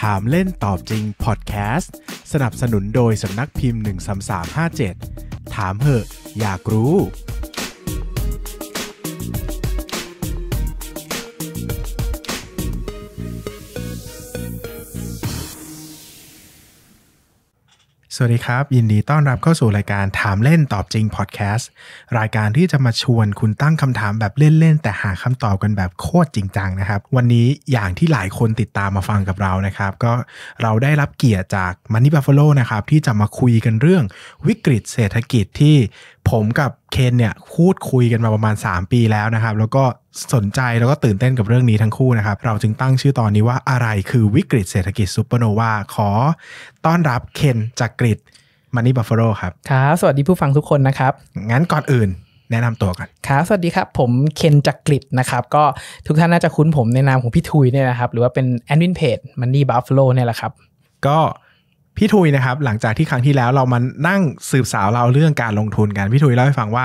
ถามเล่นตอบจริงพอดแคสต์สนับสนุนโดยสำนักพิมพ์ 13357 ถามเหอะ อยากรู้สวัสดีครับ ยินดีต้อนรับเข้าสู่รายการถามเล่นตอบจริง พอดแคสต์รายการที่จะมาชวนคุณตั้งคำถามแบบเล่นๆ แต่หาคำตอบกันแบบโคตรจริงจังนะครับ วันนี้อย่างที่หลายคนติดตามมาฟังกับเรานะครับ ก็เราได้รับเกียรติจากมันนี่บัฟเฟโลนะครับ ที่จะมาคุยกันเรื่องวิกฤตเศรษฐกิจที่ผมกับเคนเนี่ยพูดคุยกันมาประมาณ 3 ปีแล้วนะครับ แล้วก็สนใจแล้วก็ตื่นเต้นกับเรื่องนี้ทั้งคู่นะครับ เราจึงตั้งชื่อตอนนี้ว่าอะไรคือวิกฤตเศรษฐกิจซูเปอร์โนวาขอต้อนรับเคนจากกรีฑมันนี่บัฟเฟาโครับครับ สวัสดีผู้ฟังทุกคนนะครับ งั้นก่อนอื่นแนะนำตัวกันครับสวัสดีครับผมเคนจากกริดนะครับ ก็ทุกท่านน่าจะคุ้นผมในนามของพี่ทุยเนี่ยนะครับหรือว่าเป็นแอดมินเพจมันนี่บัฟเฟาโเนี่ยแหละครับก็พี่ทุยนะครับหลังจากที่ครั้งที่แล้วเรามานั่งสืบสาวเราเรื่องการลงทุนกัน พี่ทุยเล่าให้ฟังว่า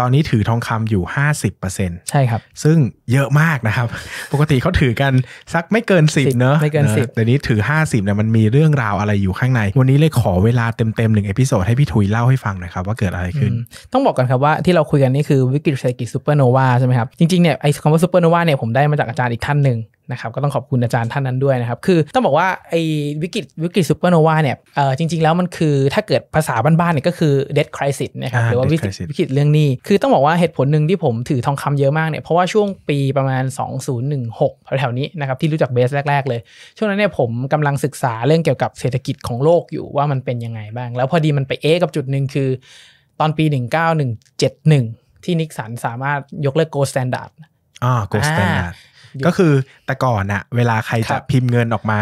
ตอนนี้ถือทองคำอยู่ห้าสิบเเปอร์ซ็นใช่ครับซึ่งเยอะมากนะครับ ปกติเขาถือกันสักไม่เกินสิบเนอะไม่เกินสิบแต่นี้ถือห้าสิบเนี่ยมันมีเรื่องราวอะไรอยู่ข้างใน วันนี้เลยขอเวลาเต็มๆหนึ่งเอพิโซดให้พี่ทุยเล่าให้ฟังหน่อยครับว่าเกิดอะไรขึ้น ต้องบอกกันครับว่าที่เราคุยกันนี่คือวิกฤตเศรษฐกิจซูเปอร์โนวาใช่ไหมครับจริงๆเนี่ยไอ้คำว่าซูเปอร์โนวาเนี่ยผมได้มาจากอาจารย์อีกท่านหนึ่งนะครับก็ต้องขอบคุณอาจารย์ท่านนั้นด้วยนะครับคือต้องบอกว่าไอ้วิกฤตวิกฤตซูเปอร์โนวาเนี่ยเอ่อจริง ๆ แล้วมันคือถ้าเกิดภาษาบ้านๆเนี่ยก็คือเดดคริสิตนะครับหรือว่าวิกฤตวิกฤตเรื่องนี้ คือต้องบอกว่าเหตุผลหนึ่งที่ผมถือทองคำเยอะมากเนี่ยเพราะว่าช่วงปีประมาณ2016แถวๆนี้นะครับที่รู้จักเบสแรก ๆ เลยช่วงนั้นเนี่ยผมกำลังศึกษาเรื่องเกี่ยวกับเศรษฐกิจของโลกอยู่ว่ามันเป็นยังไงบ้างแล้วพอดีมันไปเอ๊กับจุดหนึ่งคือ ตอนปี19171ที่นิกสันสามารถยกเลิกโกลด์สแตนดาร์ดอ่าโกลด์สแตนดาร์ดก็คือแต่ก่อนอะเวลาใครจะพิมพ์เงินออกมา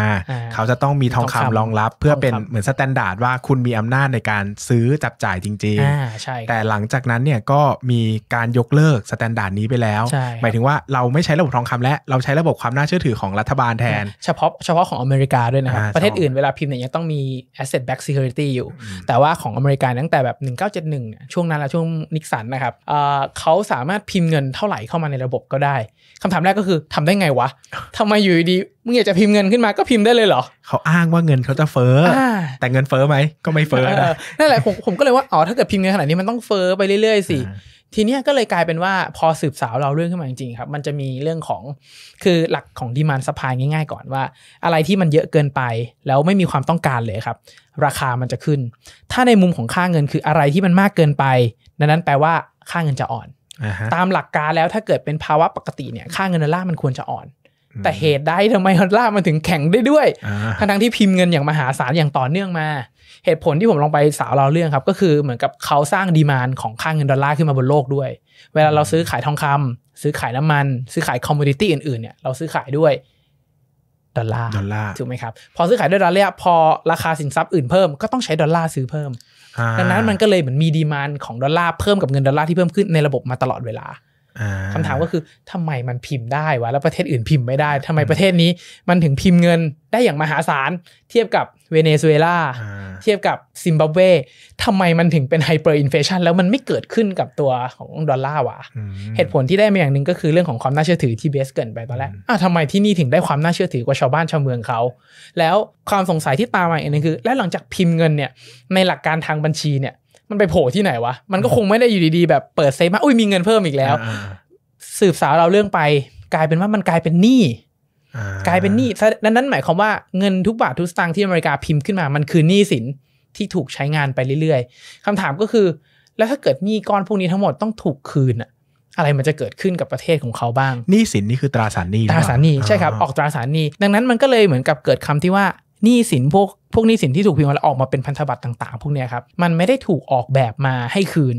เขาจะต้องมีทองคำรองรับเพื่อเป็นเหมือนสแตนดาร์ดว่าคุณมีอำนาจในการซื้อจับจ่ายจริงๆแต่หลังจากนั้นเนี่ยก็มีการยกเลิกสแตนดาร์ดนี้ไปแล้วหมายถึงว่าเราไม่ใช้ระบบทองคำและเราใช้ระบบความน่าเชื่อถือของรัฐบาลแทน เฉพาะเฉพาะของอเมริกาด้วยนะครับประเทศอื่นเวลาพิมพ์เนี่ยยังต้องมี asset back security อยู่ แต่ว่าของอเมริกาตั้งแต่แบบ 1971ช่วงนั้นและช่วงนิกสันนะครับเขาสามารถพิมพ์เงินเท่าไหร่เข้ามาในระบบก็ได้ คำถามแรกก็คือทำำได้ไงวะทำไมอยู่ดี มึงอยากจะพิมพ์เงินขึ้นมาก็พิมพ์ได้เลยเหรอเขาอ้างว่าเงินเขาจะเฟ้อ แต่เงินเฟ้อไหม ก็ไม่เฟ้อนะนั่นแหละผมผมก็เลยว่า อ๋อ ถ้าเกิดพิมพ์เงินขนาดนี้มันต้องเฟ้อไปเรื่อยๆสิ ทีเนี้ยก็เลยกลายเป็นว่า พอสืบสาวเราเรื่องขึ้นมาจริงๆครับ มันจะมีเรื่องของ คือหลักของดีมันสปายง่าย ๆ ก่อนว่า อะไรที่มันเยอะเกินไป แล้วไม่มีความต้องการเลยครับ ราคามันจะขึ้น ถ้าในมุมของค่าเงินคืออะไรที่มันมากเกินไปนั้นแปลว่าค่าเงินจะอ่อนตามหลักการแล้วถ้าเกิดเป็นภาวะปกติเนี่ยค่าเงินดอลลาร์มันควรจะอ่อน แต่เหตุใดทำไมดอลลาร์มันถึงแข็งได้ด้วยทั้ h ทั้งที่พิมพ์เงินอย่างมหาศาลอย่างต่อเนื่องมา เหตุผลที่ผมลองไปสาวเราเรื่องครับ ก็คือเหมือนกับเขาสร้างดีมานของค่าเงินดอลลาร์ขึ้นมาบนโลกด้วย เวลาเราซื้อขายทองคำ ซื้อขายน้ำมัน ซื้อขายคอมมูนิตี้อื่น ๆ เนี่ยเราซื้อขายด้วยดอลลาร์ถูกไหมครับพอซื้อขายด้วยดอลลาร์พอราคาสินทรัพย์อื่นเพิ่มก็ต้องใช้ดอลลาร์ซื้อเพิ่มดังนั้นมันก็เลยเหมือนมีดีมานของดอลลาร์เพิ่มกับเงินดอลลาร์ที่เพิ่มขึ้นในระบบมาตลอดเวลาคำถามก็คือทำไมมันพิมพ์ได้วะ แล้วประเทศอื่นพิมพ์ไม่ได้ ทำไมประเทศนี้มันถึงพิมพ์เงินได้อย่างมหาศาล เทียบกับเวเนซุเอลาเทียบกับซิมบับเวทำไมมันถึงเป็นไฮเปอร์อินเฟชันแล้วมันไม่เกิดขึ้นกับตัวของดอลลาร์วะเหตุผลที่ได้มาอย่างหนึ่งก็คือเรื่องของความน่าเชื่อถือที่เบสเกินไปตอนแรกอ่าทำไมที่นี่ถึงได้ความน่าเชื่อถือกว่าชาวบ้านชาวเมืองเขา แล้วความสงสัยที่ตามมาอีกนึงคือ และหลังจากพิมพ์เงินเนี่ยในหลักการทางบัญชีเนี่ยมันไปโผล่ที่ไหนวะมันก็คงไม่ได้อยู่ดีๆแบบเปิดเซฟมาอุ้ยมีเงินเพิ่มอีกแล้วสืบสาวเราเรื่องไป กลายเป็นว่ามันกลายเป็นหนี้กลายเป็นหนี้ดังนั้นหมายความว่าเงินทุกบาททุกสตางค์ที่อเมริกาพิมพ์ขึ้นมา มันคือหนี้สินที่ถูกใช้งานไปเรื่อยๆ คำถามก็คือ แล้วถ้าเกิดหนี้ก้อนพวกนี้ทั้งหมดต้องถูกคืนอะอะไรมันจะเกิดขึ้นกับประเทศของเขาบ้าง หนี้สินนี่คือตราสารหนี้ ตราสารหนี้ใช่ครับออกตราสารหนี้ ดังนั้นมันก็เลยเหมือนกับเกิดคำที่ว่าหนี้สินพวกพวกหนี้สินที่ถูกพิมพ์มาออกมาเป็นพันธบัตรต่างๆ พวกนี้ครับ มันไม่ได้ถูกออกแบบมาให้คืน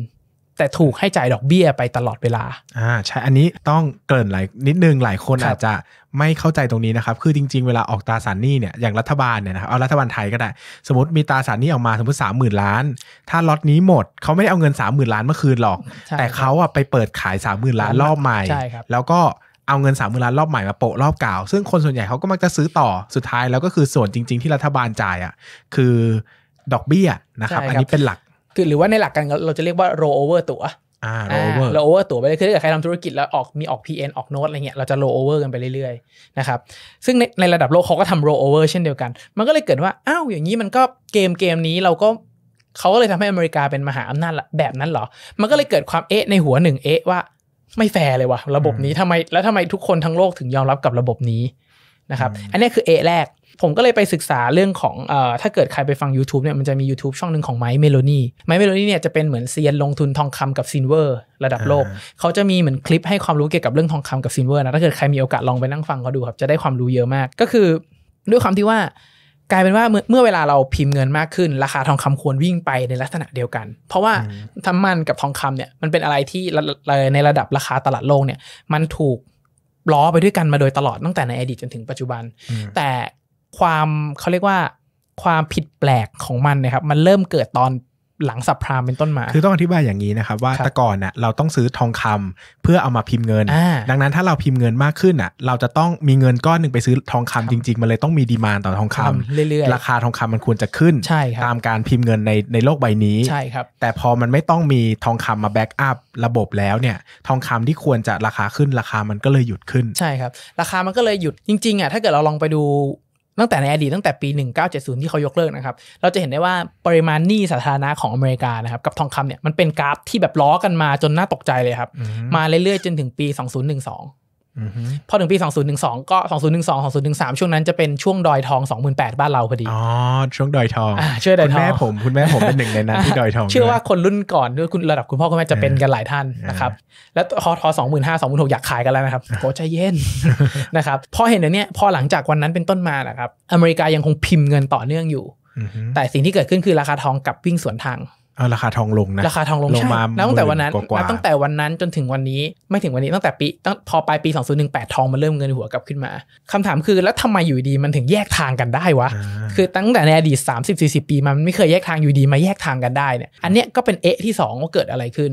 แต่ถูกให้จ่ายดอกเบี้ยไปตลอดเวลา อ่าใช่อันนี้ต้องเกินหลายนิดนึงหลายคนอาจจะไม่เข้าใจตรงนี้นะครับ คือจริงๆเวลาออกตราสารหนี้เนี่ยอย่างรัฐบาลเนี่ยนะครับเอารัฐบาลไทยก็ได้สมมติมีตราสารหนี้ออกมาสมมติหมื่นล้าน ถ้าล็อตนี้หมดเขาไม่ได้เอาเงิน 3 0ื่นล้านเมื่อคืนหรอก แต่เขาอ่ะไปเปิดขาย3 0,000 ล้านรอบใหม่ แล้วก็เอาเงินสามหมื่นล้านรอบใหม่มาโปะรอบเก่าซึ่งคนส่วนใหญ่เขาก็มักจะซื้อต่อสุดท้ายแล้วก็คือส่วนจริง ๆ ที่รัฐบาลจ่ายอ่ะคือดอกเบี้ยนะครับอันนี้เป็นหลักคือหรือว่าในหลักการเราจะเรียกว่า roll over ตัวเรา roll over roll over ตัวไปเลยคือถ้าใครทำธุรกิจแล้วออกมีออก PN ออกโน้ตอะไรเงี้ยเราจะ roll over กันไปเรื่อยๆนะครับซึ่งในในระดับโลกเขาก็ทำ roll over เช่นเดียวกัน มันก็เลยเกิดว่าอ้าวอย่างนี้มันก็เกมเกมนี้เราก็เขาก็เลยทำให้อเมริกาเป็นมหาอำนาจแบบนั้นเหรอ มันก็เลยเกิดความเอ๊ะในหัวหนึ่งเอ๊ะว่า ไม่แฟร์เลยว่ะระบบนี้ทำไมแล้วทำไมทุกคนทั้งโลกถึงยอมรับกับระบบนี้นะครับอันนี้คือเอแรกผมก็เลยไปศึกษาเรื่องของอถ้าเกิดใครไปฟัง YouTube เนี่ยมันจะมี YouTube ช่องหนึ่งของไมค์เมโลนี่ไมค์เมโลนี่เนี่ยจะเป็นเหมือนเซียนลงทุนทองคำกับซินเวอร์ระดับโลก เขาจะมีเหมือนคลิปให้ความรู้เกี่ยวกับเรื่องทองคำกับซินเวอร์นะถ้าเกิดใครมีโอกาสลองไปนั่งฟังเขาดูครับจะได้ความรู้เยอะมากก็คือ ด้วยความที่ว่า กลายเป็นว่าเมื่อเวลาเราพิมพ์เงินมากขึ้น ราคาทองคำควรวิ่งไปในลักษณะเดียวกัน เพราะว่าทำมันกับทองคำเนี่ยมันเป็นอะไรที่ในระดับราคาตลาดโลกเนี่ยมันถูกล้อไปด้วยกันมาโดยตลอดตั้งแต่ในอดีตจนถึงปัจจุบัน แต่ความเขาเรียกว่าความผิดแปลกของมันนะครับมันเริ่มเกิดตอนหลังสับพรามเป็นต้นมา คือต้องอธิบายอย่างนี้นะครับว่าแต่ก่อนน่ะเราต้องซื้อทองคำเพื่อเอามาพิมพ์เงินดังนั้นถ้าเราพิมพ์เงินมากขึ้นอ่ะ เราจะต้องมีเงินก้อนหนึ่งไปซื้อทองคำจริง ๆมันเลยต้องมีดีมานต่อทองคำเรื่อยๆราคาทองคำมันควรจะขึ้นตามการพิมพ์เงินในในโลกใบนี้ใช่ครับแต่พอมันไม่ต้องมีทองคำมาแบ็กอัพระบบแล้วเนี่ย ทองคำที่ควรจะราคาขึ้นราคามันก็เลยหยุดขึ้น ใช่ครับราคามันก็เลยหยุดจริงๆอ่ะถ้าเกิดเราลองไปดูตั้งแต่ในอดีตตั้งแต่ปี 1970 ที่เขายกเลิกนะครับ เราจะเห็นได้ว่าปริมาณหนี้สาธารณะของอเมริกานะครับ กับทองคำเนี่ย มันเป็นกราฟที่แบบล้อกันมาจนน่าตกใจเลยครับ มาเรื่อยๆ จนถึงปี 2012พอถึงปี 2012 ก็ 2012 2013 ช่วงนั้นจะเป็นช่วงดอยทอง2008บ้านเราพอดี อ๋อ ช่วงดอยทองอช่วยดอยทองคุณแม่ผม คุณแม่ผมเป็นหนึ่งในนั้นที่ดอยทองเชื่อว่าคนรุ่นก่อนด้วยคุณระดับคุณพ่อคุณแม่จะเป็นกันหลายท่านนะครับ แล้วพอทอ2005 2006อยากขายกันแล้วนะครับโอ้ใจเย็นนะครับ พอเห็นเดี๋ยนี้พอหลังจากวันนั้นเป็นต้นมานะครับ อเมริกายังคงพิมพ์เงินต่อเนื่องอยู่ แต่สิ่งที่เกิดขึ้นคือราคาทองกับวิ่งสวนทางออาราคาทองลงนะ ราคาทองลงลงมาตั้งแต่วันนั้น ตั้งแต่วันนั้นจนถึงวันนี้ ไม่ถึงวันนี้ ตั้งแต่ปีตั้งพอปลายปี2018ทองมันเริ่มเงินหัวกลับขึ้นมา คำถามคือแล้วทำไมอยู่ดีมันถึงแยกทางกันได้วะ คือตั้งแต่ในอดีต30-40 ปีมันไม่เคยแยกทางอยู่ดีมาแยกทางกันได้เนี่ย อันเนี้ยก็เป็นเอะที่2ว่าเกิดอะไรขึ้น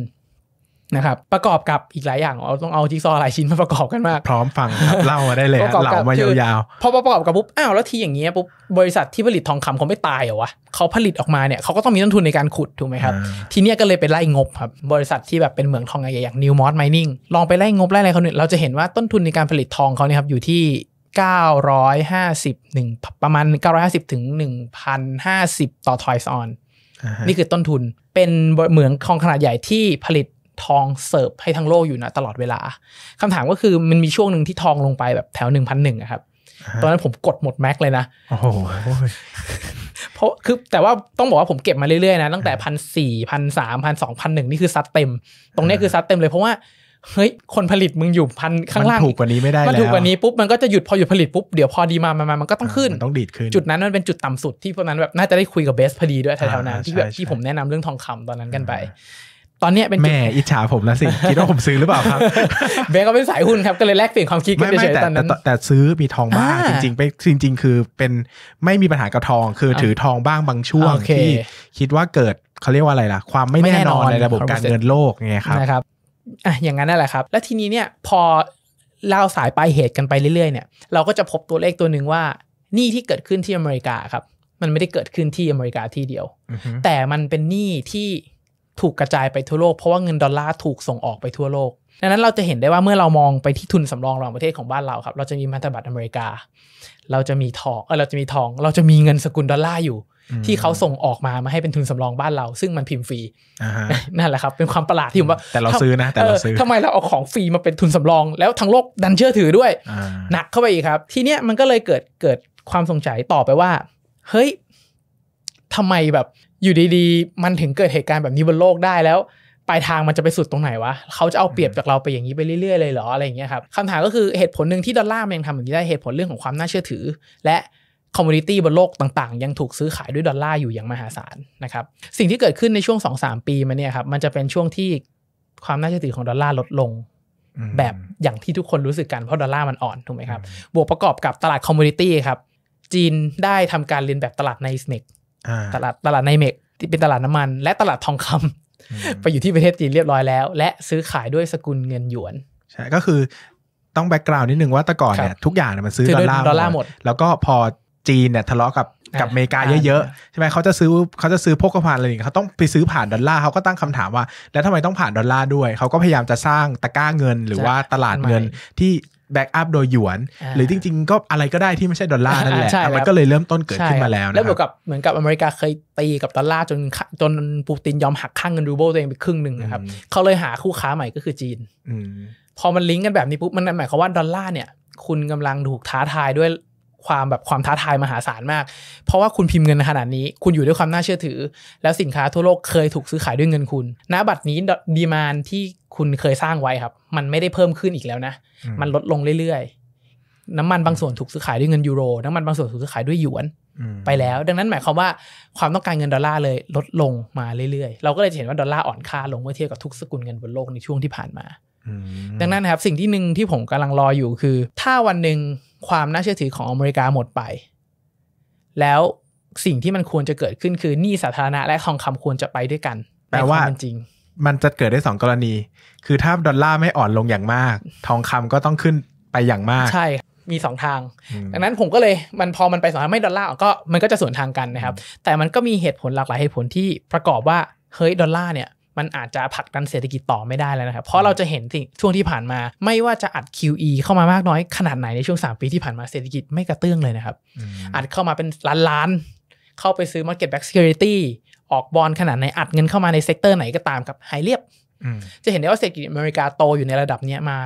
นะครับประกอบกับอีกหลายอย่างเราต้องเอาจิ๊กซอหลายชิ้นมาประกอบกันมากพร้อมฟังเล่ามาได้เลยเล่ามายาวๆพอประกอบกับปุ๊บอ้าวแล้วทีอย่างเงี้ยปุ๊บบริษัทที่ผลิตทองคำเขาไม่ตายเหรอวะเขาผลิตออกมาเนี่ยเขาก็ต้องมีต้นทุนในการขุดถูกไหมครับ ทีเนี้ยก็เลยไปไล่งบครับบริษัทที่แบบเป็นเหมืองทองใหญ่อย่างนิวมอสไมนิ่งลองไปไล่งบไล่อะไรเขาเนี่ยเราจะเห็นว่าต้นทุนในการผลิตทองเขาเนี่ยครับอยู่ที่ 950หนึ่งประมาณ950ถึง1,050ต่อทอยซอน นี่คือต้นทุนเป็นเหมืองทองขนาดใหญ่ที่ผลิตทองเสิร์ฟให้ทั้งโลกอยู่นะตลอดเวลาคำถามก็คือมันมีช่วงหนึ่งที่ทองลงไปแบบแถวหนึ่งพันหนึ่งครับ ตอนนั้นผมกดหมดแม็กเลยนะเพราะคือแต่ว่าต้องบอกว่าผมเก็บมาเรื่อยๆนะ ตั้งแต่พันสี่พันสามพันสองพันหนึ่งนี่คือซัดเต็มตรงนี้คือซัดเต็มเลยเพราะว่า เฮ้ยคนผลิตมึงอยู่พันข้างล่างมันถูกกว่านี้ไม่ได้แล้วมันถูกกว่านี้ปุ๊บมันก็จะหยุดพอหยุดผลิตปุ๊บเดี๋ยวพอดีมามามามันก็ต้องขึ้นต้องดีดขึ้นจุดนั้นมันเป็นจุดต่ำสุดที่พวกนั้นแบบน่าจะได้คุยกับเบสพอดีด้วยแถวๆนั้น ที่แบบที่ผมแนะนำเรื่องทองคำตอนนั้นกันไปตอนนี้เป็นแม่อิจฉาผมแล้วสิคิดว่าผมซื้อหรือเปล่าครับเบงก็เป็นสายหุ้นครับก็เลยแลกเปลี่ยนความคิดกันเฉยๆตอนนั้นแต่ซื้อมีทองบ้างจริงๆไปจริงๆคือเป็นไม่มีปัญหากับทอง คือถือทองบ้างบางช่วงที่คิดว่าเกิดเขาเรียกว่าอะไรล่ะความไม่แน่นอนในระบบการเงินโลกไงครับนะครับอ่ะอย่างนั้นนั่นแหละครับ แล้วทีนี้เนี่ยพอเล่าสายปลายเหตุกันไป เรื่อยๆ เนี่ย เราก็จะพบตัวเลขตัวหนึ่งว่านี่ที่เกิดขึ้นที่อเมริกาครับ มันไม่ได้เกิดขึ้นที่อเมริกาที่เดียวแต่มันเป็นหนี้ที่ถูกกระจายไปทั่วโลกเพราะว่าเงินดอลลาร์ถูกส่งออกไปทั่วโลก ดังนั้น เราจะเห็นได้ว่าเมื่อเรามองไปที่ทุนสำรองระหว่างประเทศของบ้านเราครับ เราจะมีพันธบัตรอเมริกา เราจะมีทอง เออเราจะมีทอง เราจะมีเงินสกุลดอลลาร์อยู่ ที่เขาส่งออกมามาให้เป็นทุนสำรองบ้านเรา ซึ่งมันพิมพ์ฟรีนั่นแหละครับ เป็นความประหลาดที่ผมว่า แต่เราซื้อนะแต่เราซื้อทำไมเราเอาของฟรีมาเป็นทุนสำรองแล้วทั้งโลกดันเชื่อถือด้วยหนักเข้าไปอีกครับทีเนี้ยมันก็เลยเกิดเกิดความสงสัยต่อไปว่าเฮ้ยทำไมแบบอยู่ดี ๆ มันถึงเกิดเหตุการณ์แบบนี้บนโลกได้แล้ว ปลายทางมันจะไปสุดตรงไหนวะ เขาจะเอาเปรียบจากเราไปอย่างนี้ไปเรื่อยๆ เลยเหรอ อะไรอย่างเงี้ยครับคำถามก็คือเหตุผลหนึ่งที่ดอลลาร์มันยังทำแบบนี้ได้ เหตุผลเรื่องของความน่าเชื่อถือ และคอมมูนิตี้บนโลกต่างๆ ยังถูกซื้อขายด้วยดอลลาร์อยู่อย่างมหาศาลนะครับ สิ่งที่เกิดขึ้นในช่วง2-3ปีมาเนี่ยครับ มันจะเป็นช่วงที่ความน่าเชื่อถือของดอลลาร์ลดลง แบบอย่างที่ทุกคนรู้สึกกัน เพราะดอลลาร์มันอ่อนถูกไหมครับ บวกประกอบกับตลาดคอมมูนิตี้ครับจีนได้ทำการเรียนแบบตลาดในสเน็คตลาด ตลาดในเมกที่เป็นตลาดน้ำมัน และตลาดทองคำไปอยู่ที่ประเทศจีนเรียบร้อยแล้ว และซื้อขายด้วยสกุลเงินหยวนใช่ก็คือต้องแบ็กกราวน์นิดนึงว่าแต่ก่อนเนี่ยทุกอย่างเนี่ยมันซื้อดอลลาร์หมดแล้วก็พอจีนเนี่ยทะเลาะกับกับอเมริกาเยอะๆใช่ไหมเขาจะซื้อเขาจะซื้อพกภัณฑ์อะไรอย่างเงี้ยเขาต้องไปซื้อผ่านดอลลาร์เขาก็ตั้งคำถามว่าแล้วทำไมต้องผ่านดอลลาร์ด้วยเขาก็พยายามจะสร้างตะก้าเงินหรือว่าตลาดเงินที่แบ็กอัพโดยหยวน หรือจริง ๆ ก็อะไรก็ได้ที่ไม่ใช่ดอลลาร์นั่นแหละมันก็เลยเริ่มต้นเกิดขึ้นมาแล้วนะแล้วเหมือนกับเหมือนกับอเมริกาเคยตีกับดอลลาร์ จนจนปูตินยอมหักข้างเงินรูเบิลตัวเองไปครึ่งหนึ่งนะครับเขาเลยหาคู่ค้าใหม่ก็คือจีนพอมันลิงก์กันแบบนี้ปุ๊บมันหมายความว่าดอลลาร์เนี่ย คุณกำลังถูกท้าทายด้วยความแบบความท้าทายมหาศาลมาก เพราะว่าคุณพิมพ์เงินขนาดนี้ คุณอยู่ด้วยความน่าเชื่อถือ แล้วสินค้าทั่วโลกเคยถูกซื้อขายด้วยเงินคุณณบัตรนี้ดีมานที่คุณเคยสร้างไว้ครับ มันไม่ได้เพิ่มขึ้นอีกแล้วนะ มันลดลงเรื่อยๆ น้ำมันบางส่วนถูกซื้อขายด้วยเงินยูโร น้ำมันบางส่วนถูกซื้อขายด้วยหยวนไปแล้ว ดังนั้นหมายความว่าความต้องการเงินดอลลาร์เลยลดลงมาเรื่อยๆ เราก็เลยเห็นว่าดอลลาร์อ่อนค่าลงเมื่อเทียบกับทุกสกุลเงินบนโลกในช่วงที่ผ่านมา ดังนั้นนะครับ สิ่งที่หนึ่งที่ผมกำลังรออยู่คือ ถ้าวันหนึ่งความน่าเชื่อถือของอเมริกาหมดไป แล้วสิ่งที่มันควรจะเกิดขึ้นคือหนี้สาธารณะและทองคำควรจะไปด้วยกัน แปลว่าจริง มันจะเกิดได้สองกรณี คือถ้าดอลลาร์ไม่อ่อนลงอย่างมาก ทองคำก็ต้องขึ้นไปอย่างมาก ใช่มีสองทางดังนั้นผมก็เลย มันพอมันไปสองทางไม่ดอลลาร์ก็มันก็จะสวนทางกันนะครับแต่มันก็มีเหตุผลหลากหลายเหตุผลที่ประกอบว่าเฮ้ยดอลลาร์เนี่ยันอาจจะผลักดันเศรษฐกิจต่อไม่ได้แล้วนะครับ เพราะเราจะเห็นที่ช่วงที่ผ่านมา ไม่ว่าจะอัด QE เข้ามามากน้อย ขนาดไหน ในช่วง 3 ปีที่ผ่านมาเศรษฐกิจไม่กระเตื้องเลยนะครับอัดเข้ามาเป็นล้านล้านเข้าไปซื้อ Market Back Security ออกบอลขนาดไหน อัดเงินเข้ามาในเซกเตอร์ไหนก็ตามครับไฮเรียบจะเห็นได้ว่าเศรษฐกิจอเมริกาโตอยู่ในระดับนี้มา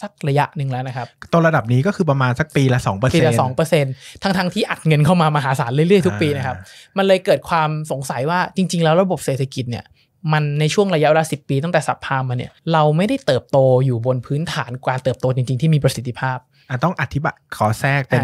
สักระยะหนึ่งแล้วนะครับโตระดับนี้ก็คือประมาณสักปีละ2%ปีละ2%ทั้งทั้งที่อัดเงินเข้ามามหาศาลเรื่อยๆทุกปีนะครับมันเลยเกิดความสงสัยว่าจริงๆแล้วระบบเศรษฐกิจเนี่ยมันในช่วงระยะเวลาสิปีตั้งแต่สับพามาเนี่ยเราไม่ได้เติบโตอยู่บนพื้นฐานการเติบโตจริงๆที่มีประสิทธิภาพอ่ต้องอธิบายขอแทรกเป็น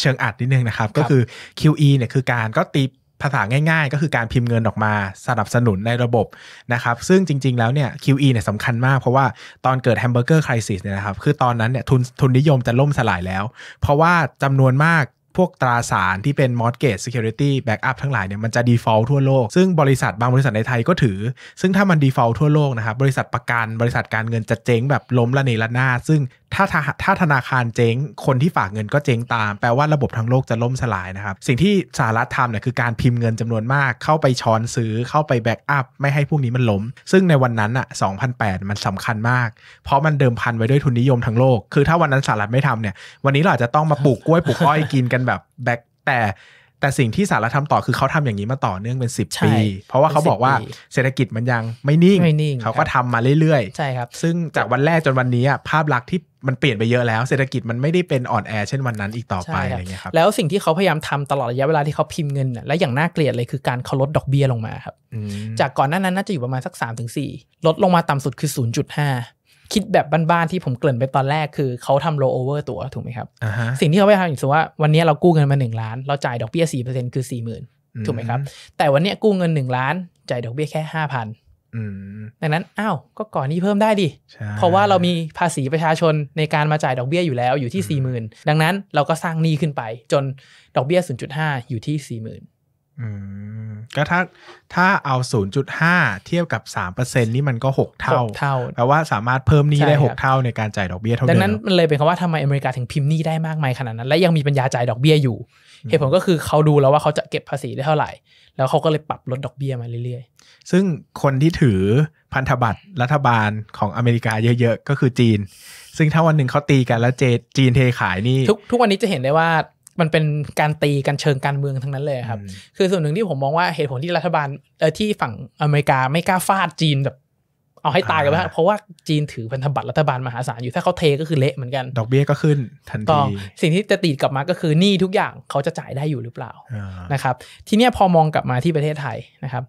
เชิงอัดนิดนึงนะครับ ก็คือ QE เนี่ยคือการก็ตีภาษาง่ายๆ ก็คือการพิมพ์เงินออกมาสนับสนุนในระบบนะครับ ซึ่งจริงๆแล้วเนี่ย QE เนี่ยสำคัญมากเพราะว่าตอนเกิดแฮมเบอร์เกอร์คริสิสเนี่ยนะครับคือตอนนั้นเนี่ยทุนทุนนิยมจะล่มสลายแล้ว เพราะว่าจำนวนมากพวกตราสารที่เป็น mortgage security backup ทั้งหลายเนี่ยมันจะ default ทั่วโลก ซึ่งบริษัทบางบริษัทในไทยก็ถือ ซึ่งถ้ามัน default ทั่วโลกนะครับ บริษัทประกันบริษัทการเงินจะเจ๊งแบบล้มละเนระนาดซึ่งถ้าถ้าธนาคารเจ๊ง คนที่ฝากเงินก็เจ๊งตามแปลว่าระบบทั้งโลกจะล่มสลายนะครับ สิ่งที่สหรัฐทำเนี่ยคือการพิมพ์เงินจำนวนมาก เข้าไปช้อนซื้อเข้าไปแบ็กอัพไม่ให้พวกนี้มันล้ม ซึ่งในวันนั้นอ่ะ2008 มันสำคัญ มากเพราะมันเดิมพันไว้ด้วยทุนนิยมทั้งโลกคือถ้าวันนั้นสหรัฐไม่ทำเนี่ยวันนี้เราอาจจะต้องมาปลูกกล้วยปลูกอ้อยกินกันนแบบแบ็คแต่แต่สิ่งที่สารทำต่อคือเขาทำอย่างนี้มาต่อเนื่องเป็นสิบปี เพราะว่าเขาบอกว่าเศรษฐกิจมันยังไม่นิ่งเขาก็ทำมาเรื่อยๆใช่ครับซึ่งจากวันแรกจนวันนี้ ภาพลักษณ์ที่มันเปลี่ยนไปเยอะแล้วเศรษฐกิจมันไม่ได้เป็นอ่อนแอเช่นวันนั้นอีกต่อไปอะไรเงี้ยครับแล้วสิ่งที่เขาพยายามทำตลอดระยะเวลาที่เขาพิมพ์เงินและอย่างน่าเกลียดเลยคือการเขาลดดอกเบี้ยลงมาครับจากก่อนหน้านั้นน่าจะอยู่ประมาณสัก3สลดลงมาต่ำสุดคือ 0.5คิดแบบบ้านๆ ที่ผมเกริ่นไปตอนแรกคือเขาทำโลโอเวอร์ตัว ถูกไหมครับ uh-huh. สิ่งที่เขาไปทำอย่างสมมติว่าวันนี้เรากู้เงินมา 1 ล้าน เราจ่ายดอกเบี้ยสี่เปอร์เซ็นคือสี่หมื่นถูกไหมครับ แต่วันนี้กู้เงิน 1 ล้าน จ่ายดอกเบี้ยแค่ห้าพันดังนั้น อ้าว ก็ก่อนนี้เพิ่มได้ดิ เพราะว่าเรามีภาษีประชาชนในการมาจ่ายดอกเบี้ยอยู่แล้วอยู่ที่4มื่นดังนั้นเราก็สร้างหนี้ขึ้นไป จนดอกเบี้ย 0.5 อยู่ที่4มื่นก็ถ้าถ้าเอา 0.5เทียบกับ 3%นี่มันก็6เท่าเท่าแปลว่าสามารถเพิ่มนี้ได้ 6 เท่าในการจ่ายดอกเบี้ยเท่าเดิมดังนั้นมันเลยเป็นคำว่าทำไมอเมริกาถึงพิมพ์นี้ได้มากมายขนาดนั้น และยังมีปัญญาจ่ายดอกเบี้ยอยู่ เหตุผลก็คือเขาดูแล้วว่าเขาจะเก็บภาษีได้เท่าไหร่ แล้วเขาก็เลยปรับลดดอกเบี้ยมาเรื่อยๆ ซึ่งคนที่ถือพันธบัตรรัฐบาลของอเมริกาเยอะๆก็คือจีน ซึ่งถ้าวันหนึ่งเขาตีกันแล้วเจจีนเทขายนี่ทุกทุกวันนี้จะเห็นได้ว่ามันเป็นการตีกันเชิง การเมืองทั้งนั้นเลยครับ คือส่วนหนึ่งที่ผมมองว่าเหตุผลที่รัฐบาลเออที่ฝั่งอเมริกาไม่กล้าฟาดจีนแบบเอาให้ตายกันไปเพราะว่าจีนถือพันธบัตรรัฐบาลมหาศาลอยู่ ถ้าเขาเทก็คือเละเหมือนกัน ดอกเบี้ยก็ขึ้นทันทีสิ่งที่จะตีดกลับมาก็คือหนี้ทุกอย่างเขาจะจ่ายได้อยู่หรือเปล่านะครับ ทีนี้พอมองกลับมาที่ประเทศไทยนะครับ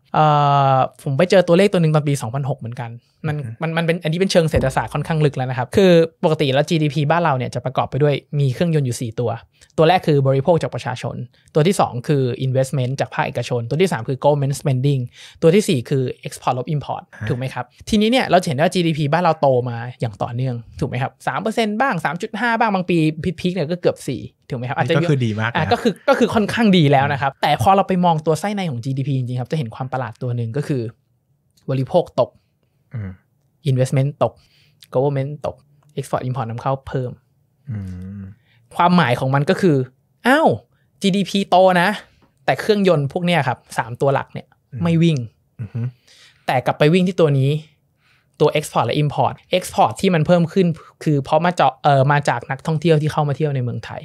ผมไปเจอตัวเลขตัวหนึ่งตอนปี 2006 เหมือนกันมันมันมันเป็นอันนี้เป็นเชิงเศรษฐศาสตร์ค่อนข้างลึกแล้วนะครับ คือปกติแล้ว GDP บ้านเราเนี่ยจะประกอบไปด้วยมีเครื่องยนต์อยู่ 4 ตัว ตัวแรกคือบริโภคจากประชาชน ตัวที่ 2 คือ investment จากภาคเอกชน ตัวที่ 3 คือ government spending ตัวที่ 4คือ export ลบ import ถูกไหมครับทีนี้เนี่ยเราเห็นว่า GDP บ้านเราโตมาอย่างต่อเนื่องถูกไหมครับสามเปอร์เซ็นต์บ้าง3.5บ้างบางปีพีคๆเนี่ยก็เกือบ4ถูกไหมครับอาจจะก็คือดีมากอ่ะก็คือก็คือค่อนข้างดีแล้วนะครับ แต่พอเราไปมองตัวไส้ในของ GDP จริงๆครับจะเห็นความประหลาดตัวหนึ่งก็คือบริโภคตกอินเวสเมนต์ตก g o เวอร์เมนตกอ x p o อินพอร์ตนำเข้าเพิ่ม ความหมายของมันก็คือ อ้าว GDP โตนะ แต่เครื่องยนต์พวกเนี้ยครับสามตัวหลักเนี่ยไม่วิ่ง แต่กลับไปวิ่งที่ตัวนี้ ตัว Export และ Import Export ที่มันเพิ่มขึ้น คือเพราะมาจากเออมาจากนักท่องเที่ยวที่เข้ามาเที่ยวในเมืองไทย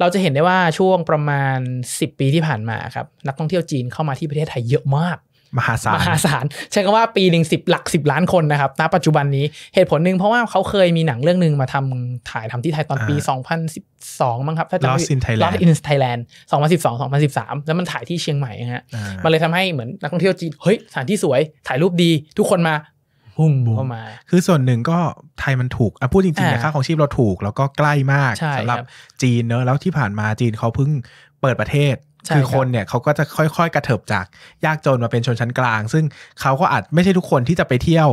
เราจะเห็นได้ว่าช่วงประมาณ 10 ปีที่ผ่านมาครับนักท่องเที่ยวจีนเข้ามาที่ประเทศไทยเยอะมากมหาศาลมหาศาลใช้คำว่าปีหนึ่งสิบหลักสิบล้านคนนะครับณปัจจุบันนี้เหตุผลหนึ่งเพราะว่าเขาเคยมีหนังเรื่องหนึ่งมาทำถ่ายทำที่ไทยตอนปี 2012มั้งครับถ้าจำไม่ผิด Lost in Thailand 2012 2013 แล้วมันถ่ายที่เชียงใหม่ฮะมันเลยทำให้เหมือนนักท่องเที่ยวจีน เฮ้ยสถานที่สวยถ่ายรูปดีทุกคนมาพุ่มเข้ามา คือส่วนหนึ่งก็ไทยมันถูกอ่ะพูดจริงๆนะค่าของชีพเราถูกแล้วก็ใกล้มากสำหรับจีนเนอะแล้วที่ผ่านมาจีนเขาเพิ่งเปิดประเทศคือคนเนี่ยเขาก็จะค่อยๆกระเถิบจากยากจนมาเป็นชนชั้นกลาง ซึ่งเขาก็อาจไม่ใช่ทุกคนที่จะไปเที่ยว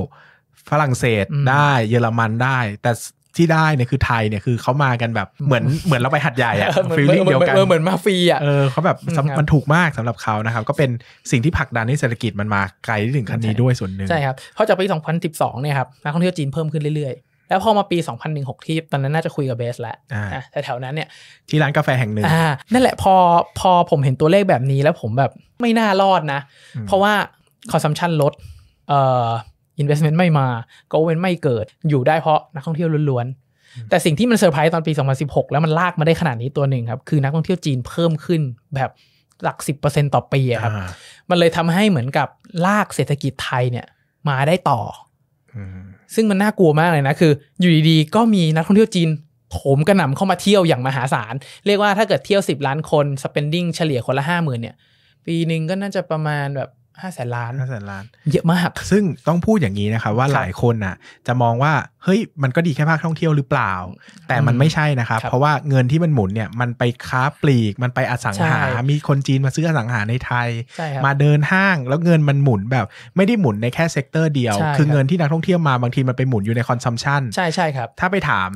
ฝรั่งเศสได้เยอรมันได้ แต่ที่ได้เนี่ยคือไทยเนี่ยคือเขามากันแบบเหมือนเหมือนเราไปหัดใหญ่อะฟีลลิ่งเดียวกันเหมือนมาฟรีอะเออเขาแบบมันถูกมากสำหรับเขานะครับก็เป็นสิ่งที่ผลักดันให้เศรษฐกิจมันมาไกลถึงขั้นนี้ด้วยส่วนหนึ่งใช่ครับเพราะจากปี2012เนี่ยครับนักท่องเที่ยวจีนเพิ่มขึ้นเรื่อยๆแล้วพอมาปี 2016 ที่ตอนนั้นน่าจะคุยกับเบสแล้วแต่แถวนั้นเนี่ย ที่ร้านกาแฟแห่งหนึ่งนั่นแหละพอพอผมเห็นตัวเลขแบบนี้แล้วผมแบบไม่น่ารอดนะ เพราะว่าคอนซัมชันลดเอ่ออินเวสเมนต์ไม่มาโกเว้นไม่เกิดอยู่ได้เพราะนักท่องเที่ยวล้วนๆ แต่สิ่งที่มันเซอร์ไพรส์ตอนปี 2016 แล้วมันลากมาได้ขนาดนี้ตัวหนึ่งครับ คือนักท่องเที่ยวจีนเพิ่มขึ้นแบบหลัก10%ต่อปีครับ มันเลยทำให้เหมือนกับลากเศรษฐกิจไทยเนี่ยมาได้ต่อซึ่งมันน่ากลัวมากเลยนะ คือ อยู่ดีๆ ก็มีนักท่องเที่ยวจีนโถมกระหน่ำเข้ามาเที่ยวอย่างมหาศาลเรียกว่าถ้าเกิดเที่ยว 10 ล้านคน spending เฉลี่ยคนละ 5 0,000 เนี่ย ปีหนึ่งก็น่าจะประมาณแบบห้าแสนล้านห้าแสนล้าน เยอะมาก ซึ่งต้องพูดอย่างนี้นะครับว่าหลายคนน่ะ จะมองว่า เฮ้ย มันก็ดีแค่ภาคท่องเที่ยวหรือเปล่า แต่มันไม่ใช่นะครับ เพราะว่าเงินที่มันหมุนเนี่ยมันไปค้าปลีกมันไปอสังหา มีคนจีนมาซื้ออสังหาในไทย มาเดินห้างแล้วเงินมันหมุนแบบไม่ได้หมุนในแค่เซกเตอร์เดียว คือเงินที่นักท่องเที่ยวมาบางทีมันไปหมุนอยู่ในคอนซัมชันใช่ใช่ครับถ้าไปถาม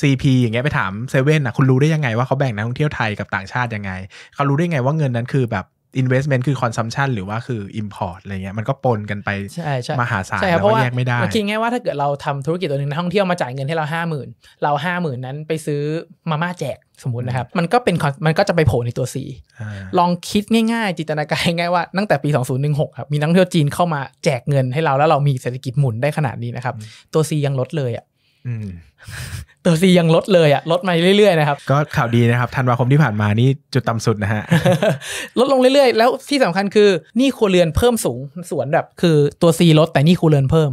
CP อย่างเงี้ยไปถามเซเว่นอ่ะคุณรู้ได้ยังไง ว่าเขาแบ่งนักท่องเที่ยวไทยกับต่างชาติยังไงเขารู้ได้ไงว่าเงินนั้นคือแบบ investment คือ consumption หรือว่าคือ import อะไรเงี้ยมันก็ปนกันไป มหาศาลแล้วก็แยกไม่ได้คิดง่ายว่าถ้าเกิดเราทำธุรกิจตัวหนึ่งนท่องเที่ยวมาจ่ายเงินให้เราห้าหมื่นเราห้าหมื่นนั้นไปซื้อมาม่าแจกสมมตินะครับ มันก็เป็นมันก็จะไปโผล่ในตัวีลองคิดง่ายๆจินตนาการง่ายว่าตั้งแต่ปี 2016 ครับ มีนักท่องเที่ยวจีนเข้ามาแจกเงินให้เราแล้วเรามีเศรษฐกิจหมุนได้ขนาดนี้นะครับตัวียังลดเลยอ่ะตัวซียังลดเลยอะลดมาเรื่อยๆนะครับก็ข่าวดีนะครับธันวาคมที่ผ่านมานี่จุดต่ำาสุดนะฮะ ลดลงเรื่อยๆ แล้วที่สำคัญคือนี่ครัวเรือนเพิ่มสูงสวนแบบ คือตัวซีลดแต่นี่ครัวเรือนเพิ่ม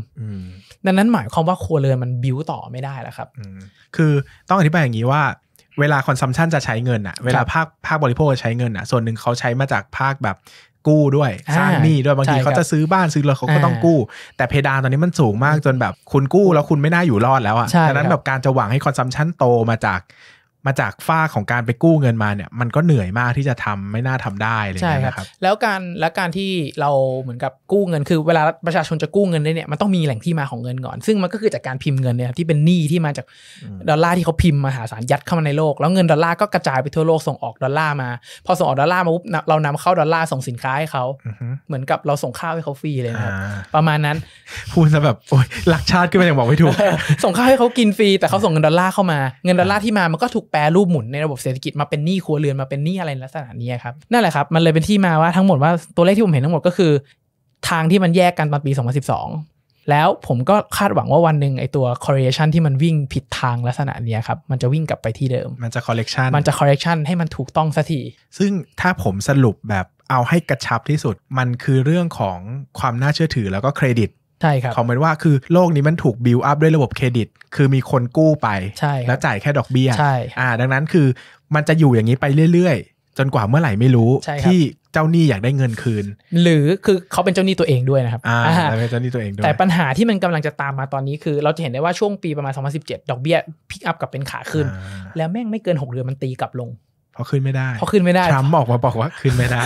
ดังนั้นหมายความว่าครัวเรือนมันบิวต่อไม่ได้แล้วครับคือต้องอธิบายอย่างนี้ว่าเวลาคอนซัมชันจะใช้เงินอะเวลาภาคภาคบริโภคใช้เงินอะส่วนหนึ่งเขาใช้มาจากภาคแบบกู้ด้วย สร้างหนี้ด้วยบางทีเขาจะซื้อบ้านซื้อรถเขาก็ต้องกู้ แต่เพดานตอนนี้มันสูงมากจนแบบ คุณกู้แล้วคุณไม่น่าอยู่รอดแล้วอ่ะดังนั้นแบบการจะหวังให้ คอนซัมชันโตมาจากมาจากฝ้าของการไปกู้เงินมาเนี่ยมันก็เหนื่อยมากที่จะทำไม่น่าทำได้เลยนะครับแล้วการแล้วการที่เราเหมือนกับกู้เงิน คือ เวลาประชาชนจะกู้เงินได้เนี่ยมันต้องมีแหล่งที่มาของเงินก่อนซึ่งมันก็คือจากการพิมพ์เงินเนี่ยที่เป็นหนี้ที่มาจากดอลลาร์ที่เขาพิมพ์มาหาศาลยัดเข้ามาในโลกแล้วเงินดอลลาร์ก็กระจายไปทั่วโลกส่งออกดอลลาร์มา พอส่งออกดอลลาร์มาปุ๊บเรานำเข้าดอลลาร์ส่งสินค้าให้เขาเหมือนกับเราส่งข้าวให้เขาฟรีเลยนะครับประมาณนั้นพูดซะแบบโอ้ยหลักชาติก็ไม่ยางบอกไม่ถูกส่งข้าวให้เขากินฟรีแต่เขาส่งเงินดอลลาร์เข้ามาเงินดอลลาร์ที่มามันก็ถูกแปรรูปหมุนในระบบเศรษฐกิจมาเป็นหนี้ครัวเรือนมาเป็นหนี้อะไรลักษณะนี้ครับนั่นแหละครับ มันเลยเป็นที่มาว่าทั้งหมดว่าตัวเลขที่ผมเห็นทั้งหมดก็คือทางที่มันแยกกันตอนปี2012 แล้วผมก็คาดหวังว่าวันหนึ่งไอตัว correlation ที่มันวิ่งผิดทางลักษณะนี้ครับมันจะวิ่งกลับไปที่เดิม มันจะ correction มันจะ correction ให้มันถูกต้องสักทีซึ่งถ้าผมสรุปแบบเอาให้กระชับที่สุด มันคือเรื่องของความน่าเชื่อถือแล้วก็เครดิตใช่ครับขอมเมนว่าคือโลกนี้มันถูกบิลอัพด้วยระบบเครดิต คือมีคนกู้ไปใช่แล้วจ่ายแค่ดอกเบี้ยใช่อ่า ดังนั้นคือมันจะอยู่อย่างนี้ไปเรื่อยๆ จนกว่าเมื่อไหร่ไม่รู้รที่เจ้าหนี้อยากได้เงินคืน หรือคือเขาเป็นเจ้าหนี้ตัวเองด้วยนะครับ อ่าเป็นเจ้าหนี้ตัวเองด้วยแต่ปัญหาที่มันกำลังจะตามมาตอนนี้คือเราจะเห็นได้ว่า ช่วงปีประมาณ 2017 ดอกเบี้ยพิกอัพกับเป็นขาขึ้น แล้วแม่งไม่เกิน6เดือนมันตีกลับลงเพราะขึ้นไม่ได้เพราะขึ้นไม่ได้ทรัมป์ออกมาบอกว่าขึ้นไม่ได้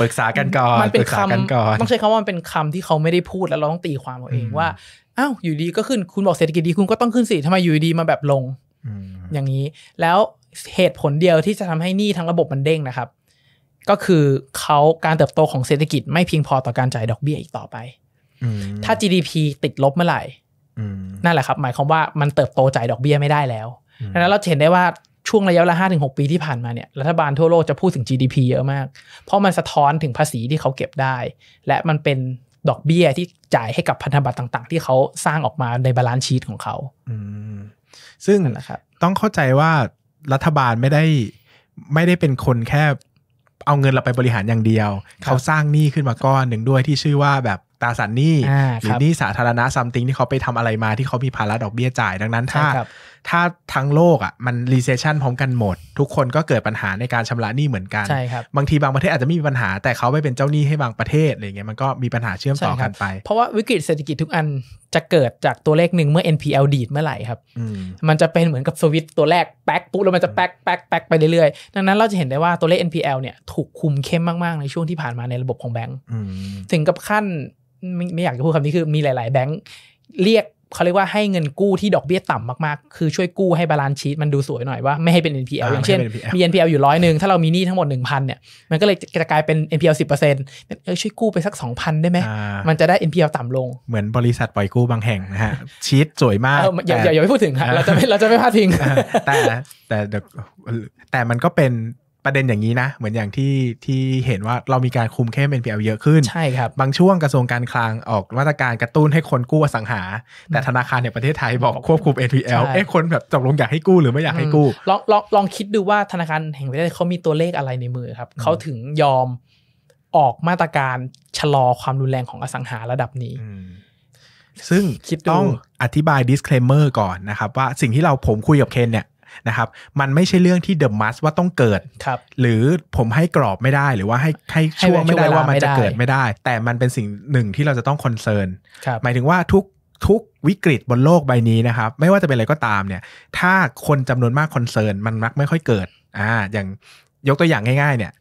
ปรึกษากันก่อนมันเป็นคำต้องใช้คำว่ามันเป็นคำที่เขาไม่ได้พูดแล้วเราต้องตีความเอาเองว่า อ้าว อยู่ดีก็ขึ้น คุณบอกเศรษฐกิจดี คุณก็ต้องขึ้นสิทำไมอยู่ดีมาแบบลงอย่างนี้ แล้วเหตุผลเดียวที่จะทำให้หนี้ทั้งระบบมันเด้งนะครับ ก็คือเขาการเติบโตของเศรษฐกิจไม่เพียงพอต่อการจ่ายดอกเบี้ยอีกต่อไปถ้า GDP ติดลบเมื่อไหร่นั่นแหละครับ หมายความว่ามันเติบโตจ่ายดอกเบี้ยไม่ได้แล้วดังนั้นเราเห็นได้ว่าช่วงระยะเวลาห้าถึงหปีที่ผ่านมาเนี่ยรัฐบาลทั่วโลกจะพูดถึง GDP เยอะมาก เพราะมันสะท้อนถึงภาษีที่เขาเก็บได้ และมันเป็นดอกเบี้ยที่จ่ายให้กับพันธบัตรต่างๆ ที่เขาสร้างออกมาในบาลานซ์ชีตของเขาซึ่งนะครับต้องเข้าใจว่ารัฐบาลไม่ได้ไม่ได้เป็นคนแค่ เอาเงินเราไปบริหารอย่างเดียว เขาสร้างหนี้ขึ้นมาก้อนหนึ่งด้วยที่ชื่อว่าแบบตาสันหนี้หรือหนี้สาธารณะซัมติงที่เขาไปทำอะไรมาที่เขามีภาระดอกเบี้ยจ่ายดังนั้นถ้าถ้าทั้งโลกอะ่ะมันรีเซชชันพร้อมกันหมด ทุกคนก็เกิดปัญหาในการชำระหนี้เหมือนกัน ใช่ครับ บางทีบางประเทศอาจจะไม่มีปัญหาแต่เขาไปเป็นเจ้าหนี้ให้บางประเทศอะไรเงี้ยมันก็มีปัญหาเชื่อมต่อกันไป เพราะว่าวิกฤตเศรษฐกิจทุกอันจะเกิดจากตัวเลขหนึ่งเมื่อ NPL ดีดเมื่อไหร่ครับ มันจะเป็นเหมือนกับสวิตตัวแรกแป๊กปุ๊บแล้วมันจะแป๊กแป๊กแป๊กไปเรื่อยๆ ดังนั้นเราจะเห็นได้ว่าตัวเลข NPL เนี่ยถูกคุมเข้มมากๆในช่วงที่ผ่านมาในระบบของแบงก์ถึงกับขั้นไม่อยากจะพูดคำนี้คือมีหลายๆแบงก์เรียกเขาเรียกว่าให้เงินกู้ที่ดอกเบี้ยต่ำมากๆ คือช่วยกู้ให้บาลานซ์ชีตมันดูสวยหน่อยว่าไม่ให้เป็น NPL อย่างเช่นมี NPL อยู่ร้อยหนึ่ง ถ้าเรามีหนี้ทั้งหมด 1,000 เนี่ย มันก็เลยจะกลายเป็น NPL 10%เออช่วยกู้ไปสัก 2,000 ได้ไหม มันจะได้ NPL ต่ำลง เหมือนบริษัทปล่อยกู้บางแห่งนะฮะชีตสวยมากอย่าอย่าอย่าไปพูดถึงเราจะไม่เราจะไม่พลาดทิ้งแต่แต่แต่มันก็เป็นประเด็นอย่างนี้นะเหมือนอย่างที่ที่เห็นว่าเรามีการคุมเข้ม NPL เยอะขึ้นใช่ครับบางช่วงกระทรวงการคลังออกมาตรการกระตุ้นให้คนกู้อสังหา แต่ธนาคารในประเทศไทยบอกควบคุม NPL เอ๊ะคนแบบจบลงอยากให้กู้หรือไม่อยากให้กู้ลองลองลองคิดดูว่าธนาคารแห่งประเทศเขามีตัวเลขอะไรในมือครับเขาถึงยอมออกมาตรการชะลอความรุนแรงของอสังหาระดับนี้ซึ่งต้องอธิบาย disclaimer ก่อนนะครับ ว่าสิ่งที่เราผมคุยกับเคนเนี่ยนะครับมันไม่ใช่เรื่องที่เดอะมัสว่าต้องเกิดครับหรือผมให้กรอบไม่ได้หรือว่าให้ให้ช่วงไม่ได้ว่ามันจะเกิดไม่ได้ แต่มันเป็นสิ่งหนึ่งที่เราจะต้องคอนเซิร์นหมายถึงว่าทุกทุกวิกฤตบนโลกใบนี้นะครับ ไม่ว่าจะเป็นอะไรก็ตามเนี่ย ถ้าคนจำนวนมากคอนเซิร์นมันมักไม่ค่อยเกิดอ่าอย่างยกตัวอย่างง่ายๆเนี่ย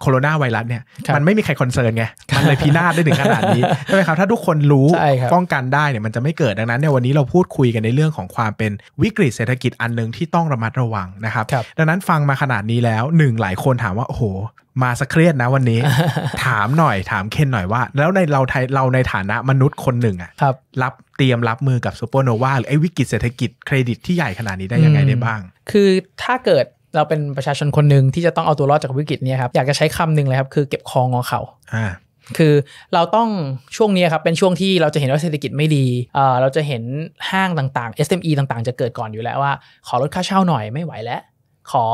โคโรนาไวรัสเนี่ยมันไม่มีใครคอนเซิร์นไงมันเลยพินาศได้ถึงขนาดนี้ใช่ไหมครับถ้าทุกคนรู้ป้องกันได้เนี่ยมันจะไม่เกิดดังนั้นเนี่ยวันนี้เราพูดคุยกันในเรื่องของความเป็นวิกฤตเศรษฐกิจอันหนึ่งที่ต้องระมัดระวังนะครับดังนั้นฟังมาขนาดนี้แล้วหนึ่งหลายคนถามว่าโอ้โหมาสเครียดนะวันนี้ ถามหน่อยถามเคนหน่อยว่า แล้วในเราไทยเราในฐานะมนุษย์คนหนึ่งอะรับรับเตรียมรับมือกับซูเปอร์โนวาหรือไอ้วิกฤตเศรษฐกิจเครดิตที่ใหญ่ขนาดนี้ได้ยังไงได้บ้าง คือถ้าเกิดเราเป็นประชาชนคนหนึ่งที่จะต้องเอาตัวรอดจากวิกฤตนี้ครับอยากจะใช้คำหนึ่งเลยครับคือเก็บคองอเขา่าคือเราต้องช่วงนี้ครับเป็นช่วงที่เราจะเห็นว่าเศรษฐกิจไม่ดี เราจะเห็นห้างต่างๆ SME ต่างๆจะเกิดก่อนอยู่แล้วว่า ขอลดค่าเช่าหน่อยไม่ไหวแล้ว ขอ